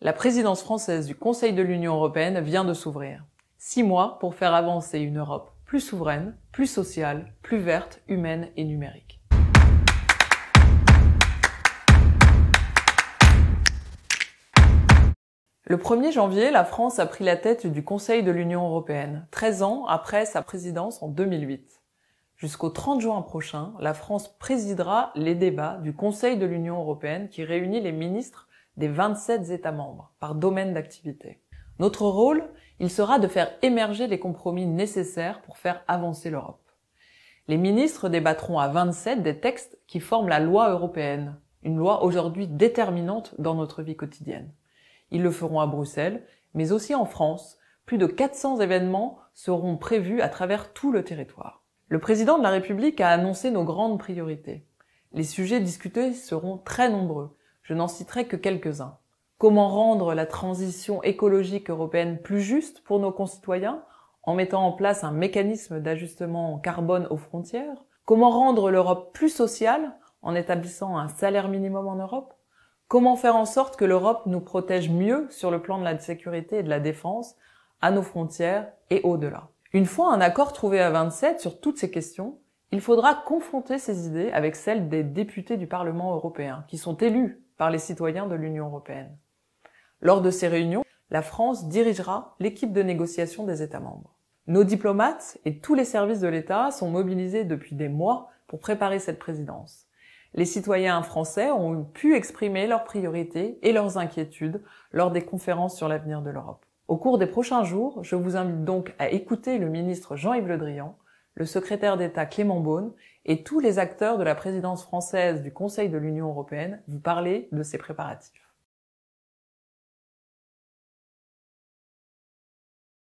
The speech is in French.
La présidence française du Conseil de l'Union européenne vient de s'ouvrir. Six mois pour faire avancer une Europe plus souveraine, plus sociale, plus verte, humaine et numérique. Le 1er janvier, la France a pris la tête du Conseil de l'Union européenne, 13 ans après sa présidence en 2008. Jusqu'au 30 juin prochain, la France présidera les débats du Conseil de l'Union européenne qui réunit les ministres des 27 États membres par domaine d'activité. Notre rôle, il sera de faire émerger les compromis nécessaires pour faire avancer l'Europe. Les ministres débattront à 27 des textes qui forment la loi européenne, une loi aujourd'hui déterminante dans notre vie quotidienne. Ils le feront à Bruxelles, mais aussi en France. Plus de 400 événements seront prévus à travers tout le territoire. Le président de la République a annoncé nos grandes priorités. Les sujets discutés seront très nombreux, je n'en citerai que quelques-uns. Comment rendre la transition écologique européenne plus juste pour nos concitoyens en mettant en place un mécanisme d'ajustement carbone aux frontières Comment rendre l'Europe plus sociale en établissant un salaire minimum en Europe Comment faire en sorte que l'Europe nous protège mieux sur le plan de la sécurité et de la défense à nos frontières et au-delà Une fois un accord trouvé à 27 sur toutes ces questions, il faudra confronter ces idées avec celles des députés du Parlement européen, qui sont élus par les citoyens de l'Union européenne. Lors de ces réunions, la France dirigera l'équipe de négociation des États membres. Nos diplomates et tous les services de l'État sont mobilisés depuis des mois pour préparer cette présidence. Les citoyens français ont pu exprimer leurs priorités et leurs inquiétudes lors des conférences sur l'avenir de l'Europe. Au cours des prochains jours, je vous invite donc à écouter le ministre Jean-Yves Le Drian le secrétaire d'État Clément Beaune et tous les acteurs de la présidence française du Conseil de l'Union européenne vous parlaient de ces préparatifs.